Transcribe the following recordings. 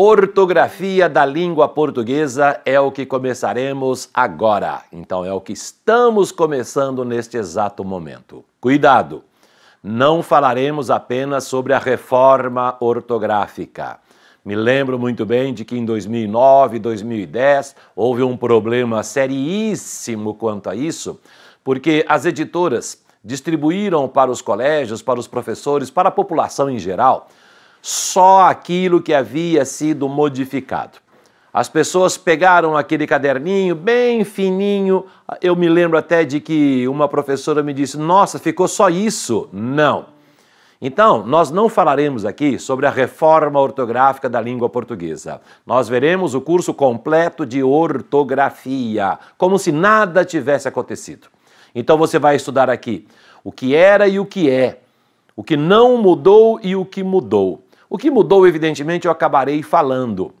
Ortografia da língua portuguesa é o que começaremos agora. Então é o que estamos começando neste exato momento. Cuidado! Não falaremos apenas sobre a reforma ortográfica. Me lembro muito bem de que em 2009, 2010 houve um problema seríssimo quanto a isso, porque as editoras distribuíram para os colégios, para os professores, para a população em geral, só aquilo que havia sido modificado. As pessoas pegaram aquele caderninho bem fininho. Eu me lembro até de que uma professora me disse: Nossa, ficou só isso? Não. Então, nós não falaremos aqui sobre a reforma ortográfica da língua portuguesa. Nós veremos o curso completo de ortografia, como se nada tivesse acontecido. Então, você vai estudar aqui o que era e o que é, o que não mudou e o que mudou o que mudou, evidentemente, eu acabarei falando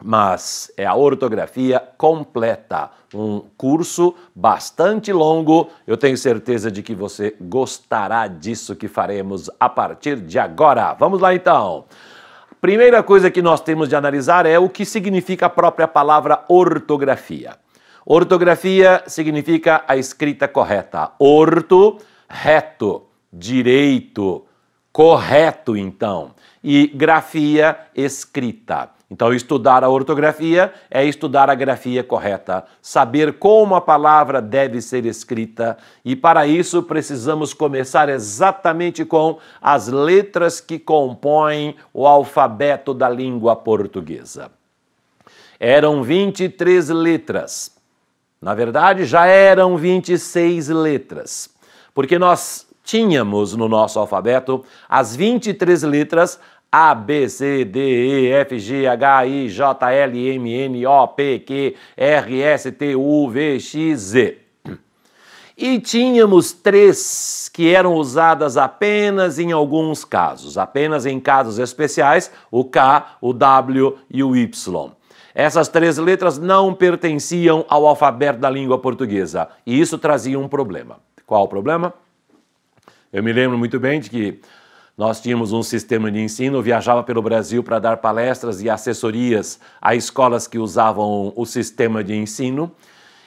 mas é a ortografia completa, um curso bastante longo. Eu tenho certeza de que você gostará disso que faremos a partir de agora. Vamos lá então. Primeira coisa que nós temos de analisar é o que significa a própria palavra ortografia. Ortografia significa a escrita correta. Orto, reto, direito, Correto, então. E grafia escrita. Então, estudar a ortografia é estudar a grafia correta, saber como a palavra deve ser escrita, e para isso precisamos começar exatamente com as letras que compõem o alfabeto da língua portuguesa. Eram 23 letras. Na verdade, já eram 26 letras, porque nós tínhamos no nosso alfabeto as 23 letras a, B, C, D, E, F, G, H, I, J, L, M, N, O, P, Q, R, S, T, U, V, X, Z. E tínhamos três que eram usadas apenas em alguns casos, apenas em casos especiais, o K, o W e o Y. Essas três letras não pertenciam ao alfabeto da língua portuguesa e isso trazia um problema. Qual o problema? Eu me lembro muito bem de que nós tínhamos um sistema de ensino, viajava pelo Brasil para dar palestras e assessorias a escolas que usavam o sistema de ensino.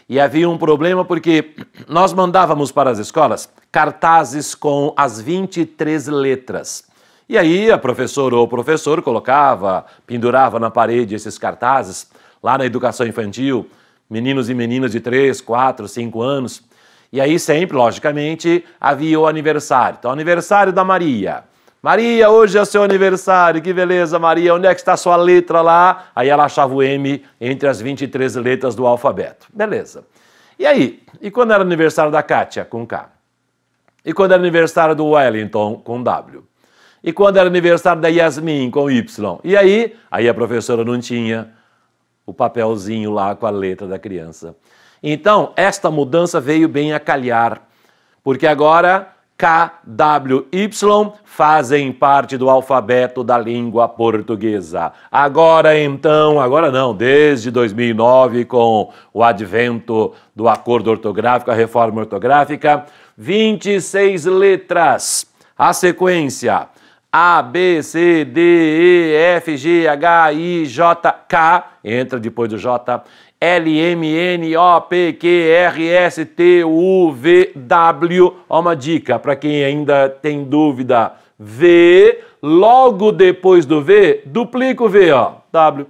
E havia um problema porque nós mandávamos para as escolas cartazes com as 23 letras. E aí a professora ou o professor colocava, pendurava na parede esses cartazes, lá na educação infantil, meninos e meninas de 3, 4, 5 anos. E aí sempre, logicamente, havia o aniversário. Então, aniversário da Maria. Maria, hoje é o seu aniversário, que beleza, Maria, onde é que está a sua letra lá? Aí ela achava o M entre as 23 letras do alfabeto. Beleza. E aí? E quando era aniversário da Kátia? Com K. E quando era aniversário do Wellington? Com W. E quando era aniversário da Yasmin? Com Y. E aí? Aí a professora não tinha o papelzinho lá com a letra da criança. Então, esta mudança veio bem a calhar, porque agora K W Y fazem parte do alfabeto da língua portuguesa. Agora então, agora não, desde 2009 com o advento do acordo ortográfico, a reforma ortográfica, 26 letras. A sequência A, B, C, D, E, F, G, H, I, J, K, entra depois do J, L, M, N, O, P, Q, R, S, T, U, V, W. Ó uma dica para quem ainda tem dúvida. V, logo depois do V, duplica o V, ó. W.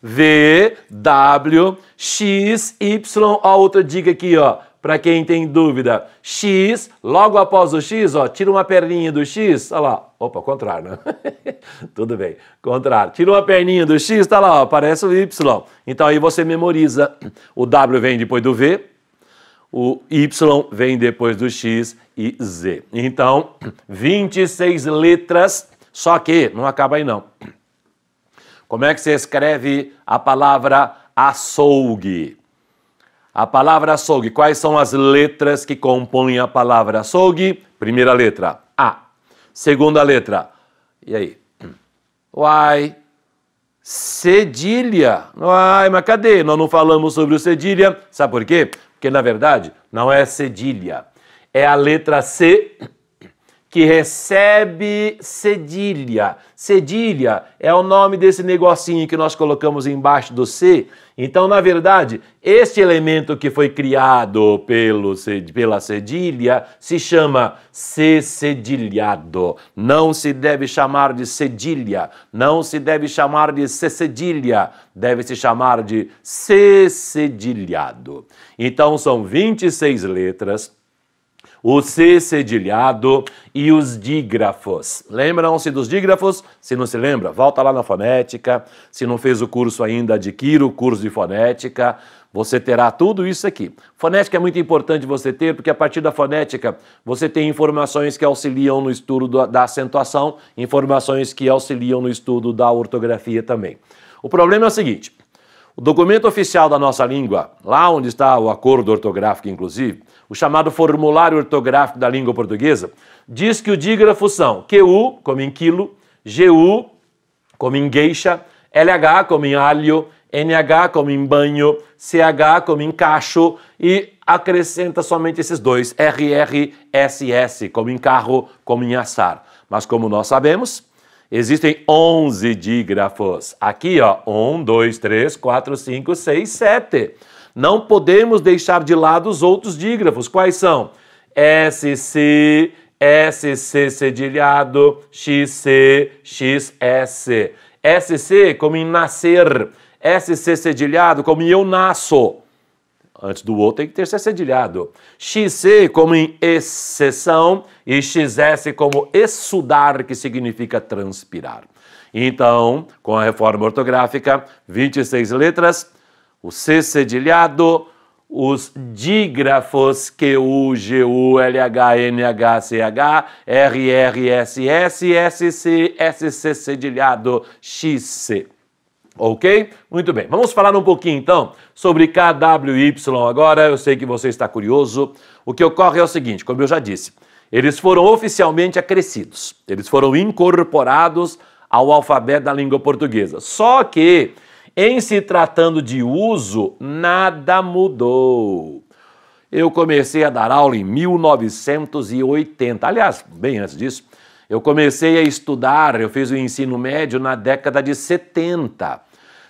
V, W, X, Y, ó, outra dica aqui, ó, para quem tem dúvida. X, logo após o X, ó, tira uma perninha do X, ó lá, Opa, contrário, né? Tudo bem, contrário. Tira uma perninha do X, tá lá, ó, aparece o Y. Então aí você memoriza. O W vem depois do V, o Y vem depois do X e Z. Então, 26 letras, só que não acaba aí não. Como é que você escreve a palavra açougue? A palavra açougue, quais são as letras que compõem a palavra açougue? Primeira letra, Segunda letra. E aí? Uai. Cedilha. Uai, mas cadê? Nós não falamos sobre o cedilha. Sabe por quê? Porque, na verdade, não é cedilha. É a letra C que recebe cedilha. Cedilha é o nome desse negocinho que nós colocamos embaixo do C. Então, na verdade, este elemento que foi criado pelo, pela cedilha se chama C-cedilhado. Não se deve chamar de cedilha, não se deve chamar de C-cedilha, deve se chamar de C-cedilhado. Então, são 26 letras o C cedilhado e os dígrafos. Lembram-se dos dígrafos? Se não se lembra, volta lá na fonética. Se não fez o curso ainda, adquira o curso de fonética. Você terá tudo isso aqui. Fonética é muito importante você ter, porque a partir da fonética você tem informações que auxiliam no estudo da acentuação, informações que auxiliam no estudo da ortografia também. O problema é o seguinte: o documento oficial da nossa língua, lá onde está o acordo ortográfico, inclusive, o chamado Formulário Ortográfico da Língua Portuguesa, diz que o dígrafo são QU, como em quilo, GU, como em geisha, LH, como em alho, NH, como em banho, CH, como em cacho, e acrescenta somente esses dois, RR, SS, como em carro, como em assar. Mas como nós sabemos, Existem 11 dígrafos. Aqui, ó, 1, 2, 3, 4, 5, 6, 7. Não podemos deixar de lado os outros dígrafos. Quais são? SC, SC cedilhado, XC, XS. SC como em nascer, SC cedilhado como em eu nasço antes do O tem que ter ser cedilhado. XC como em exceção e XS como exudar, que significa transpirar. Então, com a reforma ortográfica, 26 letras, o C cedilhado, os dígrafos QU, r r s s s c s c cedilhado, XC. Ok? Muito bem. Vamos falar um pouquinho então sobre KWY agora. Eu sei que você está curioso. O que ocorre é o seguinte, como eu já disse, eles foram oficialmente acrescidos. Eles foram incorporados ao alfabeto da língua portuguesa. Só que em se tratando de uso, nada mudou. Eu comecei a dar aula em 1980. Aliás, bem antes disso, eu comecei a estudar, eu fiz o ensino médio na década de 70.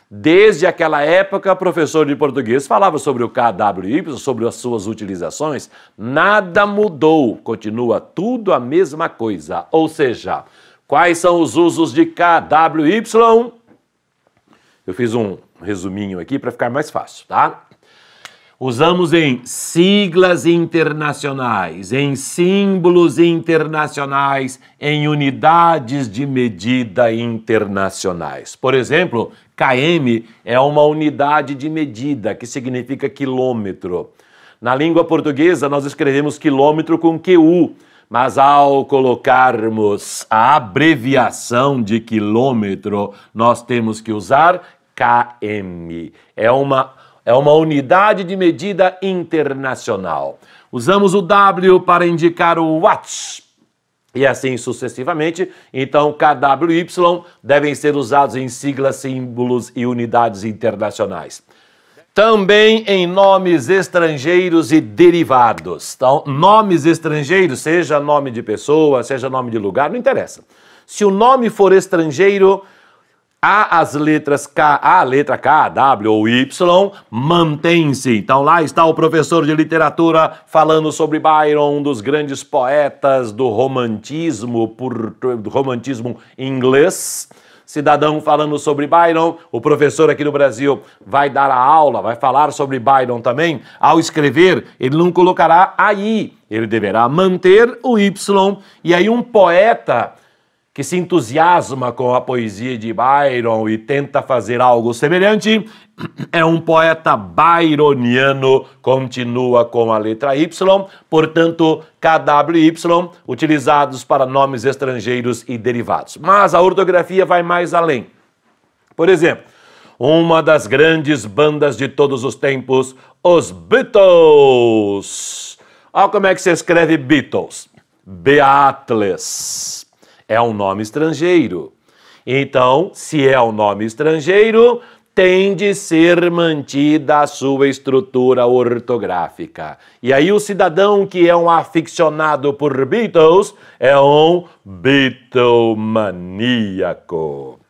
Desde aquela época, professor de português falava sobre o KWY, sobre as suas utilizações. Nada mudou, continua tudo a mesma coisa. Ou seja, quais são os usos de KWY? Eu fiz um resuminho aqui para ficar mais fácil, tá? usamos em siglas internacionais, em símbolos internacionais, em unidades de medida internacionais. Por exemplo, KM é uma unidade de medida que significa quilômetro. Na língua portuguesa, nós escrevemos quilômetro com QU, mas ao colocarmos a abreviação de quilômetro, nós temos que usar KM. É uma é uma unidade de medida internacional. Usamos o W para indicar o watts. E assim sucessivamente, então KWY devem ser usados em siglas, símbolos e unidades internacionais. Também em nomes estrangeiros e derivados. Então, nomes estrangeiros, seja nome de pessoa, seja nome de lugar, não interessa. Se o nome for estrangeiro, a as letras K, a letra K, W ou Y mantém-se. Então lá está o professor de literatura falando sobre Byron, um dos grandes poetas do romantismo, por, do romantismo inglês cidadão falando sobre Byron. O professor aqui no Brasil vai dar a aula, vai falar sobre Byron também. Ao escrever, ele não colocará aí, ele deverá manter o Y. E aí, um poeta que se entusiasma com a poesia de Byron e tenta fazer algo semelhante, é um poeta byroniano, continua com a letra Y, portanto, KWY, utilizados para nomes estrangeiros e derivados. Mas a ortografia vai mais além. Por exemplo, uma das grandes bandas de todos os tempos, os Beatles. Olha como é que se escreve Beatles. Beatles. É um nome estrangeiro. Então, se é um nome estrangeiro, tem de ser mantida a sua estrutura ortográfica. E aí o cidadão que é um aficionado por Beatles é um bitomaníaco.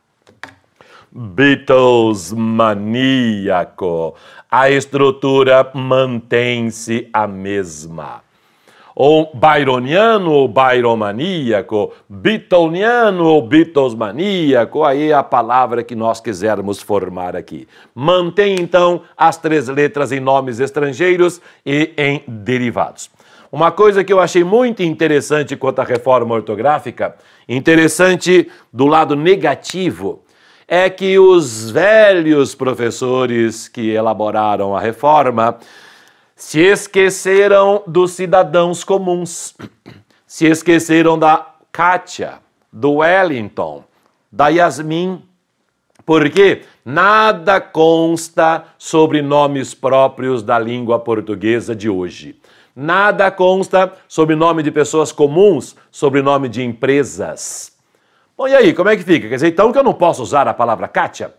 Beatles maníaco. A estrutura mantém-se a mesma ou byroniano ou byromaníaco, bitoniano ou bitosmaníaco, aí é a palavra que nós quisermos formar aqui. Mantém então as três letras em nomes estrangeiros e em derivados. Uma coisa que eu achei muito interessante quanto à reforma ortográfica, interessante do lado negativo, é que os velhos professores que elaboraram a reforma se esqueceram dos cidadãos comuns, se esqueceram da Kátia, do Wellington, da Yasmin, porque nada consta sobre nomes próprios da língua portuguesa de hoje. Nada consta sobre nome de pessoas comuns, sobre nome de empresas. Bom, e aí, como é que fica? Quer dizer, então que eu não posso usar a palavra Kátia?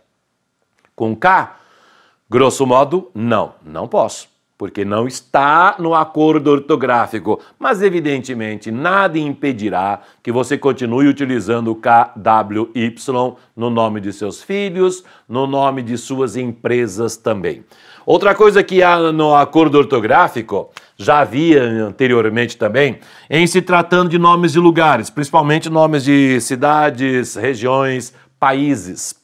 Com K? Grosso modo, não, não posso porque não está no acordo ortográfico, mas evidentemente nada impedirá que você continue utilizando o KWY no nome de seus filhos, no nome de suas empresas também. Outra coisa que há no acordo ortográfico, já havia anteriormente também, em se tratando de nomes de lugares, principalmente nomes de cidades, regiões, países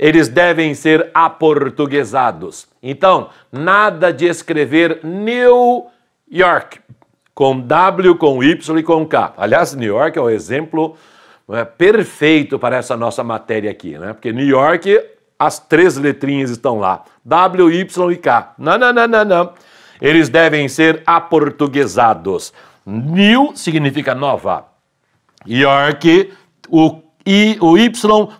eles devem ser aportuguesados. Então, nada de escrever New York com W, com Y e com K. Aliás, New York é o um exemplo é, perfeito para essa nossa matéria aqui, né? Porque New York, as três letrinhas estão lá: W, Y e K. Não, não, não, não, não. Eles devem ser aportuguesados. New significa nova. York, o e o Y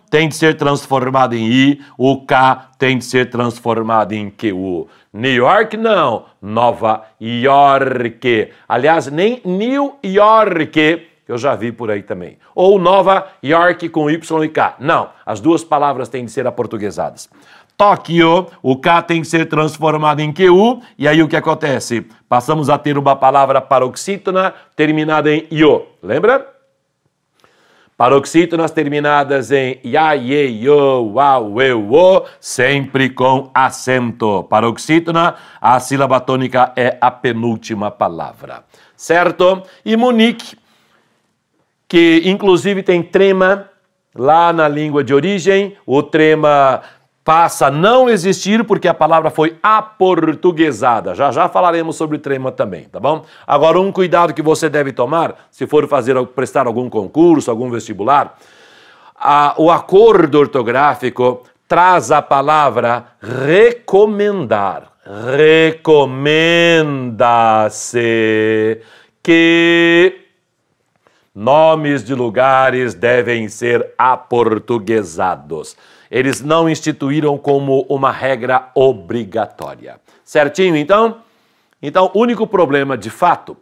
tem de ser transformado em I, o K tem de ser transformado em QU. New York não, Nova York. Aliás, nem New York eu já vi por aí também. Ou Nova York com Y e K. Não, as duas palavras têm de ser aportuguesadas. Tóquio, o K tem que ser transformado em QU, e aí o que acontece? Passamos a ter uma palavra paroxítona terminada em IO, lembra? Paroxítonas terminadas em ya, ye, yo, wa, we, wo, sempre com acento. Paroxítona, a sílaba tônica é a penúltima palavra. Certo? E Munique, que inclusive tem trema lá na língua de origem, o trema passa a não existir porque a palavra foi aportuguesada. Já já falaremos sobre trema também, tá bom? Agora, um cuidado que você deve tomar se for fazer prestar algum concurso, algum vestibular, a, o acordo ortográfico traz a palavra recomendar. Recomenda-se que Nomes de lugares devem ser aportuguesados. Eles não instituíram como uma regra obrigatória. Certinho, então? Então, o único problema de fato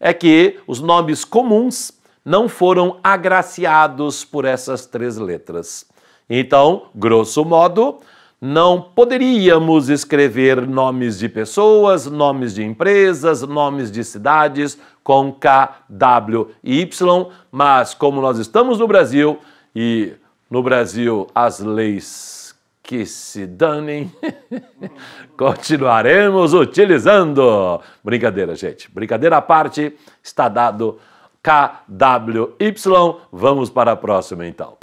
é que os nomes comuns não foram agraciados por essas três letras. Então, grosso modo, não poderíamos escrever nomes de pessoas, nomes de empresas, nomes de cidades com K, W e Y, mas como nós estamos no Brasil e no Brasil as leis que se danem, continuaremos utilizando. Brincadeira, gente. Brincadeira à parte, está dado K W Y. Vamos para a próxima então.